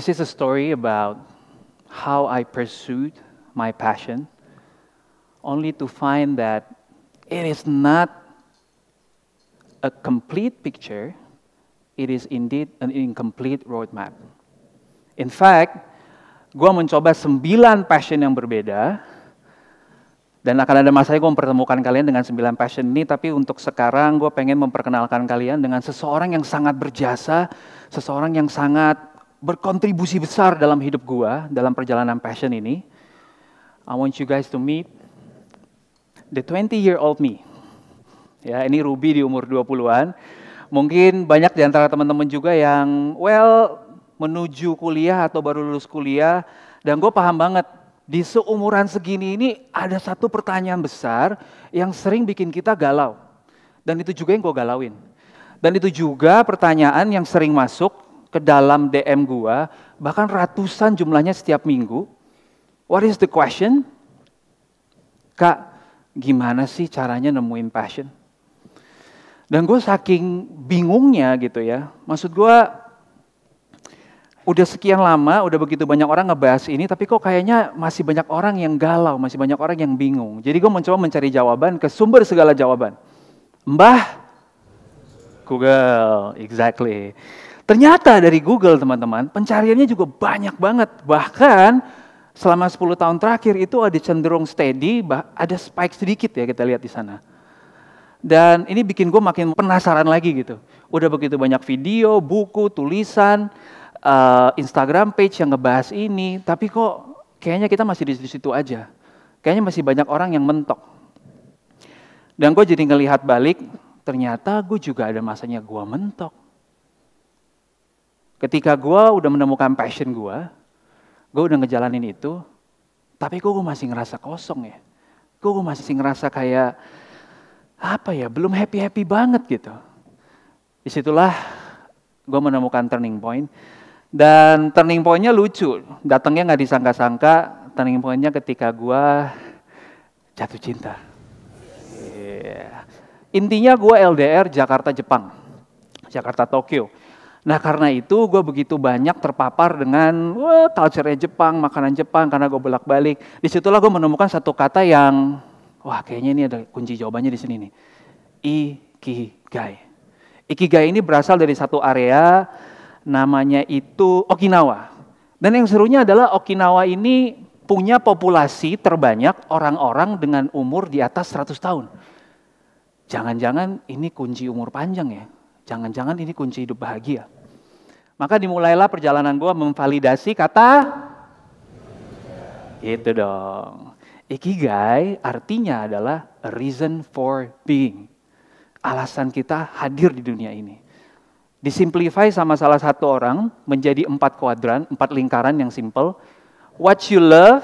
This is a story about how I pursued my passion, only to find that it is not a complete picture, it is indeed an incomplete roadmap. In fact, gue mencoba sembilan passion yang berbeda, dan akan ada masanya gue mempertemukan kalian dengan sembilan passion ini, tapi untuk sekarang gue pengen memperkenalkan kalian dengan seseorang yang sangat berjasa, seseorang yang sangat berkontribusi besar dalam hidup gua dalam perjalanan passion ini. I want you guys to meet the 20 year old me. Ya, ini Ruby di umur 20-an. Mungkin banyak di antara teman-teman juga yang well menuju kuliah atau baru lulus kuliah dan gue paham banget di seumuran segini ini ada satu pertanyaan besar yang sering bikin kita galau. Dan itu juga yang gue galauin. Dan itu juga pertanyaan yang sering masuk ke dalam DM gua, bahkan ratusan jumlahnya setiap minggu. What is the question? Kak, gimana sih caranya nemuin passion? Dan gue saking bingungnya gitu ya. Maksud gue, udah sekian lama, udah begitu banyak orang ngebahas ini, tapi kok kayaknya masih banyak orang yang galau, masih banyak orang yang bingung. Jadi gue mencoba mencari jawaban ke sumber segala jawaban. Mbah, Google, exactly. Ternyata dari Google teman-teman, pencariannya juga banyak banget. Bahkan selama 10 tahun terakhir itu ada cenderung steady, ada spike sedikit ya kita lihat di sana. Dan ini bikin gue makin penasaran lagi gitu. Udah begitu banyak video, buku, tulisan, uh, Instagram page yang ngebahas ini, tapi kok kayaknya kita masih di situ-situ aja. Kayaknya masih banyak orang yang mentok. Dan gue jadi ngelihat balik, ternyata gue juga ada masanya gue mentok Ketika gue udah menemukan passion gue, gue udah ngejalanin itu, tapi kok gue masih ngerasa kosong ya. kok Gue masih ngerasa kayak, apa ya, belum happy-happy banget gitu. Disitulah gue menemukan turning point. Dan turning pointnya lucu, datangnya nggak disangka-sangka, turning pointnya ketika gue jatuh cinta. Yeah. Intinya gue LDR Jakarta Jepang, Jakarta Tokyo. Nah karena itu gue begitu banyak terpapar dengan wah, culture Jepang, makanan Jepang karena gue bolak-balik. Disitulah gue menemukan satu kata yang wah kayaknya ini ada kunci jawabannya di sini nih. Ikigai. Ikigai ini berasal dari satu area namanya itu Okinawa. Dan yang serunya adalah Okinawa ini punya populasi terbanyak orang-orang dengan umur di atas 100 tahun. Jangan-jangan ini kunci umur panjang ya Jangan-jangan ini kunci hidup bahagia. Maka dimulailah perjalanan gue memvalidasi kata itu dong. Ikigai artinya adalah a reason for being. Alasan kita hadir di dunia ini. Disimplify sama salah satu orang menjadi empat kuadran, empat lingkaran yang simple. What you love,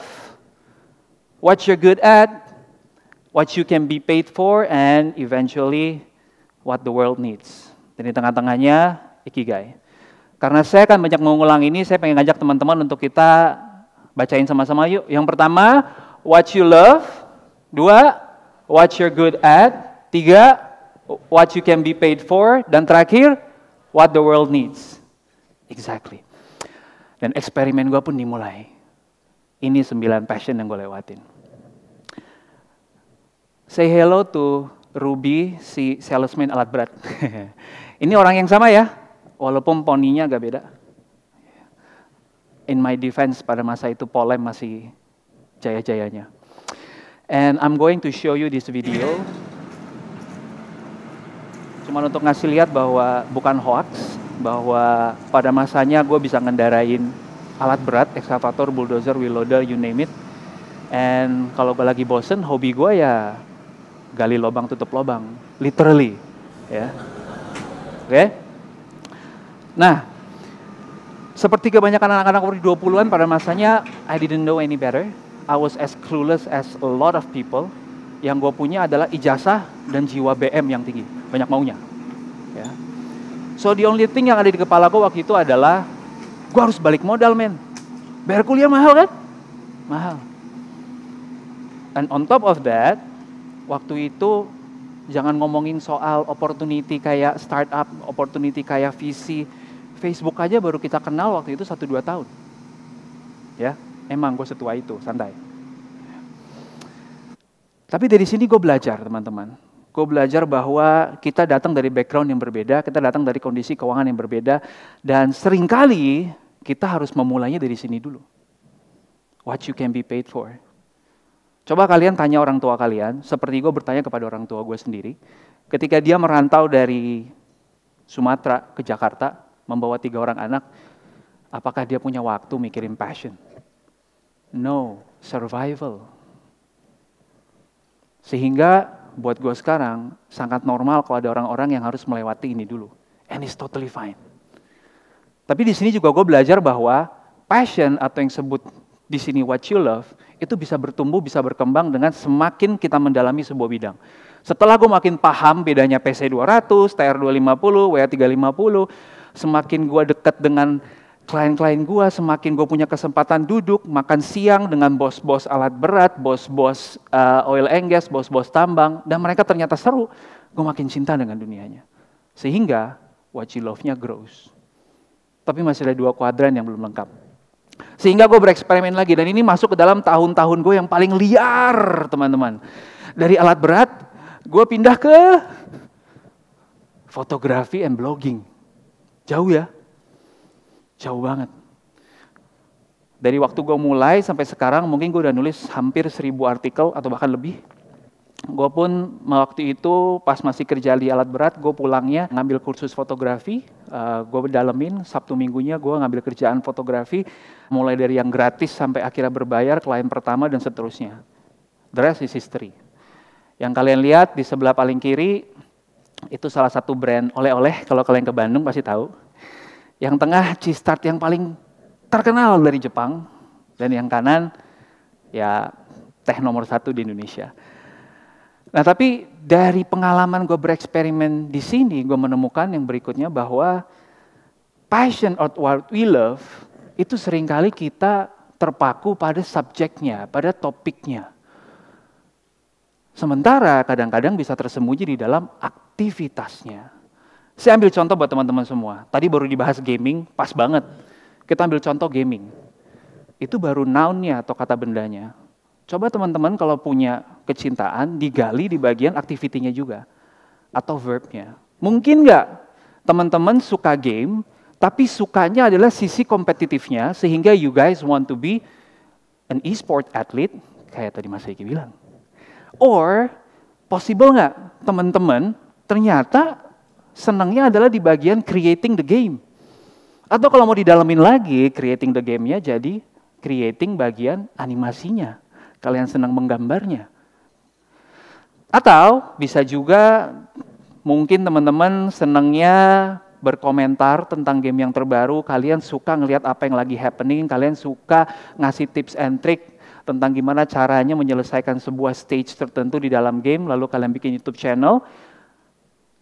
what you're good at, what you can be paid for, and eventually what the world needs. Dan di tengah-tengahnya Ikigai. Karena saya akan banyak mengulang ini, saya pengen ngajak teman-teman untuk kita bacain sama-sama yuk. Yang pertama, what you love. Dua, what you're good at. Tiga, what you can be paid for. Dan terakhir, what the world needs. Exactly. Dan eksperimen gue pun dimulai. Ini sembilan passion yang gue lewatin. Say hello to Ruby si salesman alat berat. ini orang yang sama ya, walaupun poninya agak beda. In my defense pada masa itu Polem masih jaya-jayanya. And I'm going to show you this video. Cuman untuk ngasih lihat bahwa bukan hoax, bahwa pada masanya gue bisa ngendarain alat berat, excavator, bulldozer, wheel loader, you name it. And kalau gue lagi bosen, hobi gue ya gali lubang tutup lubang, literally, ya. Oke? Okay? Nah, seperti kebanyakan anak-anak umur 20-an pada masanya I didn't know any better. I was as clueless as a lot of people. Yang gue punya adalah ijazah dan jiwa BM yang tinggi, banyak maunya. Ya. So the only thing yang ada di kepala gue waktu itu adalah gue harus balik modal men. Bayar kuliah mahal kan? Mahal. And on top of that, waktu itu jangan ngomongin soal opportunity kayak startup, opportunity kayak visi. Facebook aja baru kita kenal waktu itu satu dua tahun. Ya, emang gue setua itu, santai. Tapi dari sini gue belajar teman-teman. Gue belajar bahwa kita datang dari background yang berbeda, kita datang dari kondisi keuangan yang berbeda, dan seringkali kita harus memulainya dari sini dulu. What you can be paid for. Coba kalian tanya orang tua kalian, seperti gue bertanya kepada orang tua gue sendiri, ketika dia merantau dari Sumatera ke Jakarta, membawa tiga orang anak, apakah dia punya waktu mikirin passion? No, survival. Sehingga buat gue sekarang, sangat normal kalau ada orang-orang yang harus melewati ini dulu. And it's totally fine. Tapi di sini juga gue belajar bahwa passion atau yang sebut di sini what you love, itu bisa bertumbuh, bisa berkembang dengan semakin kita mendalami sebuah bidang. Setelah gue makin paham bedanya PC 200, TR 250, WA 350, semakin gue dekat dengan klien-klien gue, semakin gue punya kesempatan duduk, makan siang dengan bos-bos alat berat, bos-bos uh, oil and gas, bos-bos tambang, dan mereka ternyata seru, gue makin cinta dengan dunianya. Sehingga what you love-nya grows. Tapi masih ada dua kuadran yang belum lengkap. Sehingga gue bereksperimen lagi dan ini masuk ke dalam tahun-tahun gue yang paling liar teman-teman. Dari alat berat gue pindah ke fotografi and blogging. Jauh ya, jauh banget. Dari waktu gue mulai sampai sekarang mungkin gue udah nulis hampir seribu artikel atau bahkan lebih gue pun waktu itu pas masih kerja di alat berat, gue pulangnya ngambil kursus fotografi, uh, eh, gue dalemin Sabtu minggunya gue ngambil kerjaan fotografi, mulai dari yang gratis sampai akhirnya berbayar, klien pertama dan seterusnya. The rest is history. Yang kalian lihat di sebelah paling kiri, itu salah satu brand oleh-oleh, kalau kalian ke Bandung pasti tahu. Yang tengah, Cistart yang paling terkenal dari Jepang, dan yang kanan, ya teh nomor satu di Indonesia. Nah tapi dari pengalaman gue bereksperimen di sini, gue menemukan yang berikutnya bahwa passion or what we love itu seringkali kita terpaku pada subjeknya, pada topiknya. Sementara kadang-kadang bisa tersembunyi di dalam aktivitasnya. Saya ambil contoh buat teman-teman semua. Tadi baru dibahas gaming, pas banget. Kita ambil contoh gaming. Itu baru noun-nya atau kata bendanya. Coba teman-teman kalau punya kecintaan digali di bagian aktivitinya juga atau verbnya. Mungkin nggak teman-teman suka game, tapi sukanya adalah sisi kompetitifnya sehingga you guys want to be an e-sport athlete kayak tadi Mas Eki bilang. Or possible nggak teman-teman ternyata senangnya adalah di bagian creating the game. Atau kalau mau didalamin lagi, creating the game gamenya jadi creating bagian animasinya. Kalian senang menggambarnya. Atau bisa juga mungkin teman-teman senangnya berkomentar tentang game yang terbaru, kalian suka ngelihat apa yang lagi happening, kalian suka ngasih tips and trick tentang gimana caranya menyelesaikan sebuah stage tertentu di dalam game, lalu kalian bikin YouTube channel,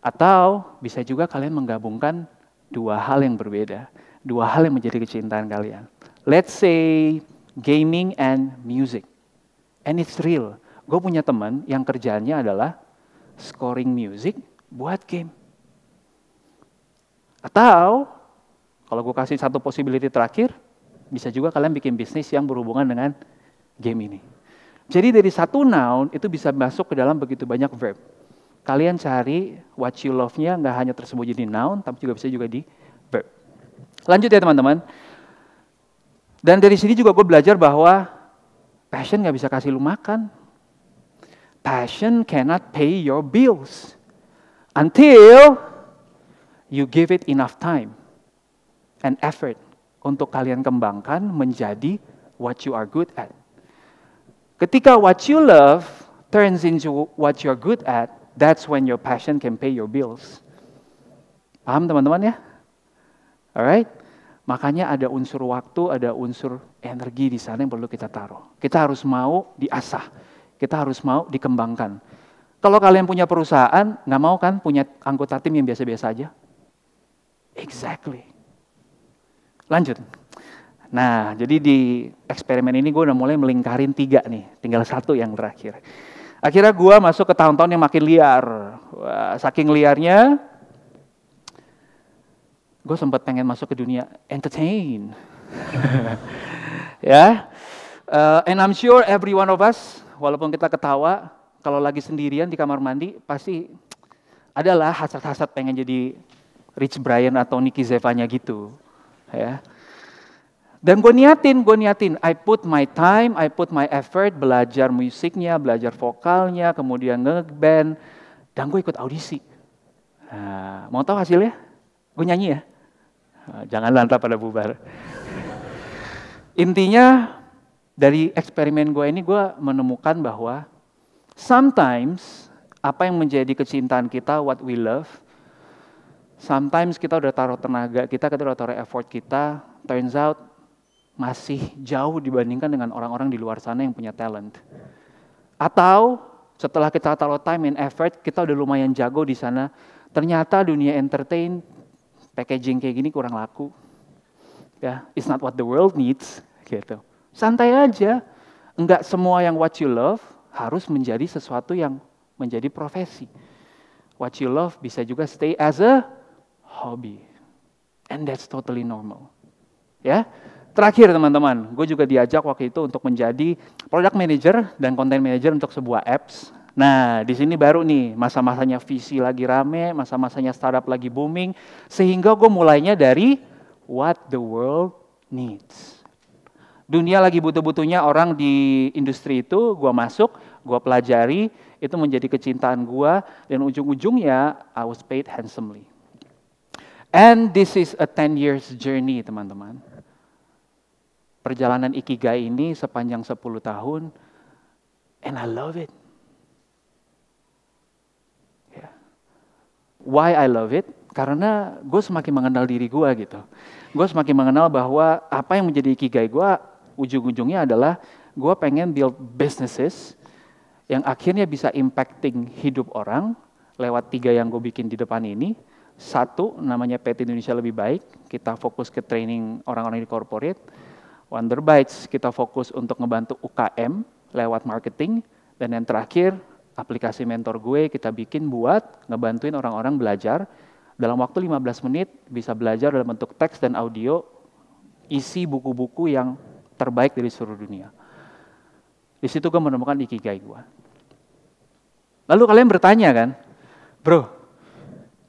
atau bisa juga kalian menggabungkan dua hal yang berbeda, dua hal yang menjadi kecintaan kalian. Let's say gaming and music, and it's real. Gue punya teman yang kerjaannya adalah scoring music buat game. Atau kalau gue kasih satu possibility terakhir, bisa juga kalian bikin bisnis yang berhubungan dengan game ini. Jadi dari satu noun itu bisa masuk ke dalam begitu banyak verb. Kalian cari what you love-nya nggak hanya tersembunyi di noun, tapi juga bisa juga di verb. Lanjut ya teman-teman. Dan dari sini juga gue belajar bahwa passion nggak bisa kasih lu makan, Passion cannot pay your bills until you give it enough time and effort untuk kalian kembangkan menjadi what you are good at. Ketika what you love turns into what you are good at, that's when your passion can pay your bills. Paham teman-teman ya? Alright? Makanya ada unsur waktu, ada unsur energi di sana yang perlu kita taruh. Kita harus mau diasah kita harus mau dikembangkan. Kalau kalian punya perusahaan, nggak mau kan punya anggota tim yang biasa-biasa aja? Exactly. Lanjut. Nah, jadi di eksperimen ini gue udah mulai melingkarin tiga nih, tinggal satu yang terakhir. Akhirnya gue masuk ke tahun-tahun yang makin liar. Wah, saking liarnya, gue sempat pengen masuk ke dunia entertain. ya, yeah. uh, and I'm sure every one of us walaupun kita ketawa, kalau lagi sendirian di kamar mandi, pasti adalah hasrat-hasrat pengen jadi Rich Brian atau Nicky Zevanya gitu. Ya. Dan gue niatin, gue niatin, I put my time, I put my effort, belajar musiknya, belajar vokalnya, kemudian ngeband, dan gue ikut audisi. Nah, mau tahu hasilnya? Gue nyanyi ya? Nah, jangan lantar pada bubar. Intinya dari eksperimen gue ini gue menemukan bahwa sometimes apa yang menjadi kecintaan kita, what we love, sometimes kita udah taruh tenaga kita, kita udah taruh effort kita, turns out masih jauh dibandingkan dengan orang-orang di luar sana yang punya talent. Atau setelah kita taruh time and effort, kita udah lumayan jago di sana, ternyata dunia entertain, packaging kayak gini kurang laku. Ya, yeah, it's not what the world needs, gitu. Santai aja. Enggak semua yang what you love harus menjadi sesuatu yang menjadi profesi. What you love bisa juga stay as a hobby. And that's totally normal. Ya. Terakhir teman-teman, gue juga diajak waktu itu untuk menjadi product manager dan content manager untuk sebuah apps. Nah, di sini baru nih masa-masanya visi lagi rame, masa-masanya startup lagi booming, sehingga gue mulainya dari what the world needs. Dunia lagi butuh-butuhnya orang di industri itu, gua masuk, gua pelajari, itu menjadi kecintaan gua dan ujung-ujungnya I was paid handsomely. And this is a 10 years journey, teman-teman. Perjalanan Ikigai ini sepanjang 10 tahun, and I love it. Yeah. Why I love it? Karena gue semakin mengenal diri gue gitu. Gue semakin mengenal bahwa apa yang menjadi ikigai gue ujung-ujungnya adalah gue pengen build businesses yang akhirnya bisa impacting hidup orang lewat tiga yang gue bikin di depan ini. Satu, namanya PT Indonesia Lebih Baik, kita fokus ke training orang-orang di corporate. Wonder Bites, kita fokus untuk ngebantu UKM lewat marketing. Dan yang terakhir, aplikasi mentor gue kita bikin buat ngebantuin orang-orang belajar. Dalam waktu 15 menit bisa belajar dalam bentuk teks dan audio, isi buku-buku yang terbaik dari seluruh dunia. Di situ gue menemukan ikigai gue. Lalu kalian bertanya kan, bro,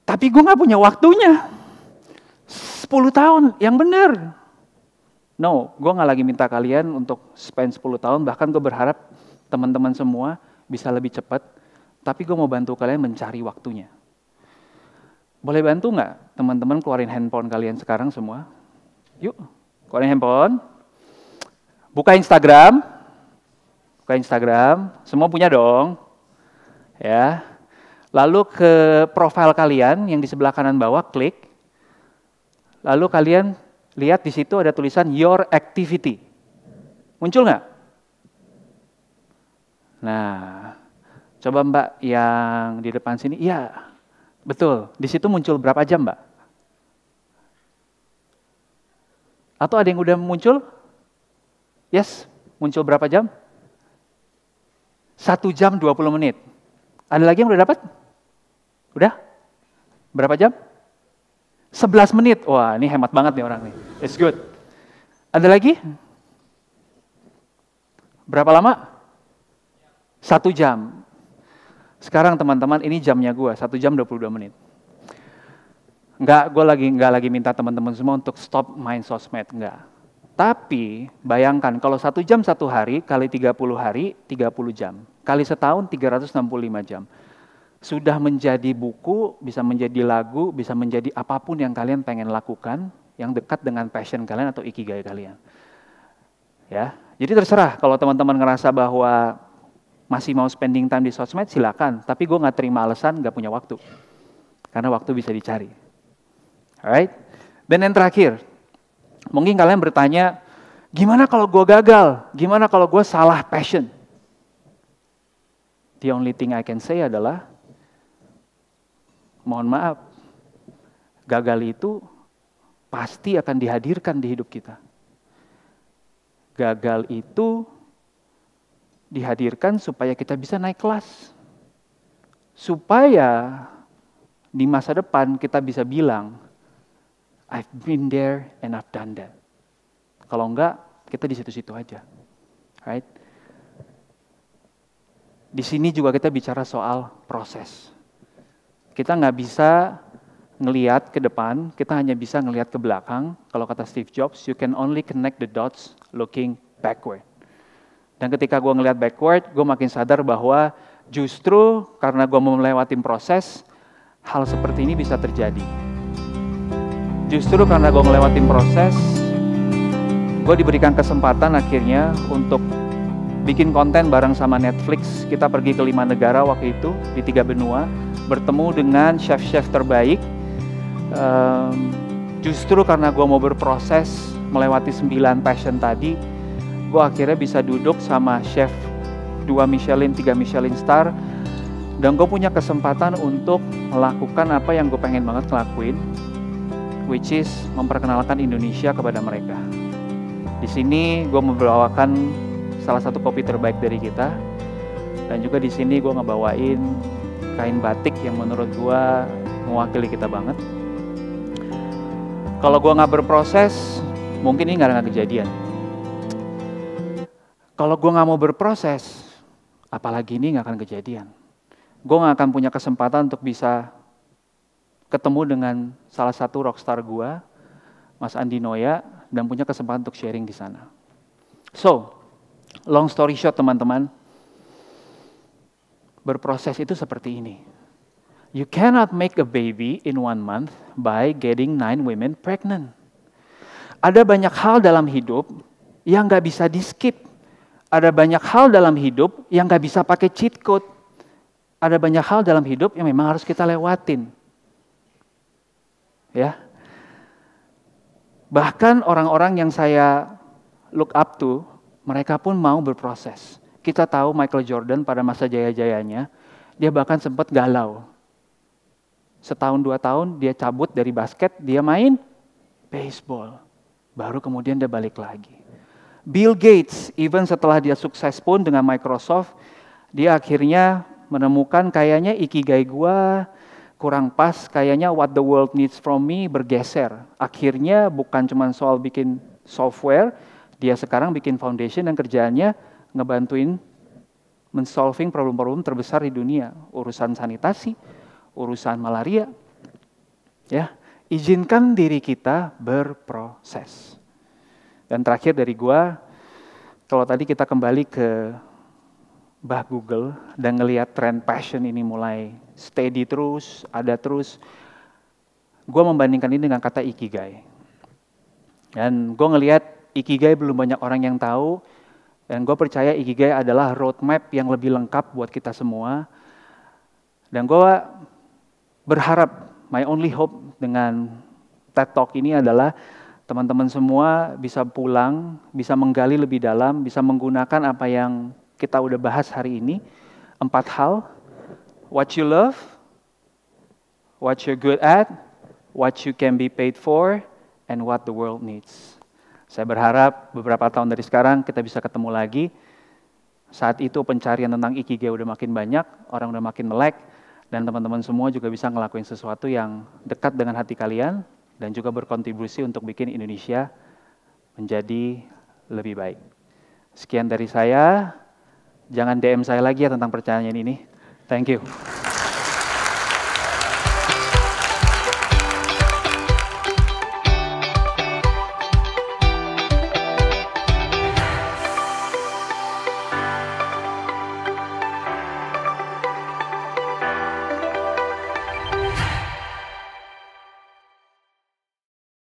tapi gue nggak punya waktunya. 10 tahun, yang benar. No, gue nggak lagi minta kalian untuk spend 10 tahun, bahkan gue berharap teman-teman semua bisa lebih cepat, tapi gue mau bantu kalian mencari waktunya. Boleh bantu nggak teman-teman keluarin handphone kalian sekarang semua? Yuk, keluarin handphone. Buka Instagram. Buka Instagram. Semua punya dong. Ya. Lalu ke profil kalian yang di sebelah kanan bawah klik. Lalu kalian lihat di situ ada tulisan your activity. Muncul nggak? Nah, coba Mbak yang di depan sini. Iya, betul. Di situ muncul berapa jam Mbak? Atau ada yang udah muncul? Yes, muncul berapa jam? Satu jam 20 menit. Ada lagi yang udah dapat? Udah? Berapa jam? 11 menit. Wah, ini hemat banget nih orang nih. It's good. Ada lagi? Berapa lama? Satu jam. Sekarang teman-teman, ini jamnya gue, satu jam 22 menit. Enggak, gue lagi nggak lagi minta teman-teman semua untuk stop main sosmed, enggak. Tapi bayangkan kalau satu jam satu hari kali 30 hari 30 jam. Kali setahun 365 jam. Sudah menjadi buku, bisa menjadi lagu, bisa menjadi apapun yang kalian pengen lakukan yang dekat dengan passion kalian atau ikigai kalian. Ya. Jadi terserah kalau teman-teman ngerasa bahwa masih mau spending time di sosmed silakan, tapi gue nggak terima alasan nggak punya waktu. Karena waktu bisa dicari. Alright? Dan yang terakhir, Mungkin kalian bertanya, gimana kalau gue gagal? Gimana kalau gue salah passion? The only thing I can say adalah, mohon maaf, gagal itu pasti akan dihadirkan di hidup kita. Gagal itu dihadirkan supaya kita bisa naik kelas. Supaya di masa depan kita bisa bilang, I've been there and I've done that. Kalau enggak, kita di situ-situ aja. Right? Di sini juga kita bicara soal proses. Kita nggak bisa ngelihat ke depan, kita hanya bisa ngelihat ke belakang. Kalau kata Steve Jobs, you can only connect the dots looking backward. Dan ketika gue ngelihat backward, gue makin sadar bahwa justru karena gue mau melewati proses, hal seperti ini bisa terjadi justru karena gue ngelewatin proses gue diberikan kesempatan akhirnya untuk bikin konten bareng sama Netflix kita pergi ke lima negara waktu itu di tiga benua bertemu dengan chef-chef terbaik um, justru karena gue mau berproses melewati sembilan passion tadi gue akhirnya bisa duduk sama chef dua Michelin tiga Michelin star dan gue punya kesempatan untuk melakukan apa yang gue pengen banget ngelakuin which is memperkenalkan Indonesia kepada mereka. Di sini gue membawakan salah satu kopi terbaik dari kita, dan juga di sini gue ngebawain kain batik yang menurut gue mewakili kita banget. Kalau gue nggak berproses, mungkin ini nggak ada kejadian. Kalau gue nggak mau berproses, apalagi ini nggak akan kejadian. Gue nggak akan punya kesempatan untuk bisa ketemu dengan salah satu rockstar gua, Mas Andi Noya, dan punya kesempatan untuk sharing di sana. So, long story short teman-teman, berproses itu seperti ini. You cannot make a baby in one month by getting nine women pregnant. Ada banyak hal dalam hidup yang nggak bisa di skip. Ada banyak hal dalam hidup yang nggak bisa pakai cheat code. Ada banyak hal dalam hidup yang memang harus kita lewatin. Ya. Bahkan orang-orang yang saya look up to, mereka pun mau berproses. Kita tahu Michael Jordan pada masa jaya-jayanya, dia bahkan sempat galau. Setahun dua tahun dia cabut dari basket, dia main baseball. Baru kemudian dia balik lagi. Bill Gates, even setelah dia sukses pun dengan Microsoft, dia akhirnya menemukan kayaknya ikigai gua, kurang pas, kayaknya what the world needs from me bergeser. Akhirnya bukan cuma soal bikin software, dia sekarang bikin foundation dan kerjaannya ngebantuin mensolving problem-problem terbesar di dunia. Urusan sanitasi, urusan malaria. Ya, izinkan diri kita berproses. Dan terakhir dari gua, kalau tadi kita kembali ke bah Google dan ngelihat tren passion ini mulai steady terus, ada terus. Gue membandingkan ini dengan kata ikigai. Dan gue ngelihat ikigai belum banyak orang yang tahu, dan gue percaya ikigai adalah roadmap yang lebih lengkap buat kita semua. Dan gue berharap, my only hope dengan TED Talk ini adalah teman-teman semua bisa pulang, bisa menggali lebih dalam, bisa menggunakan apa yang kita udah bahas hari ini, empat hal what you love, what you're good at, what you can be paid for, and what the world needs. Saya berharap beberapa tahun dari sekarang kita bisa ketemu lagi. Saat itu pencarian tentang ikigai udah makin banyak, orang udah makin melek, dan teman-teman semua juga bisa ngelakuin sesuatu yang dekat dengan hati kalian dan juga berkontribusi untuk bikin Indonesia menjadi lebih baik. Sekian dari saya. Jangan DM saya lagi ya tentang percayaan ini. Thank you.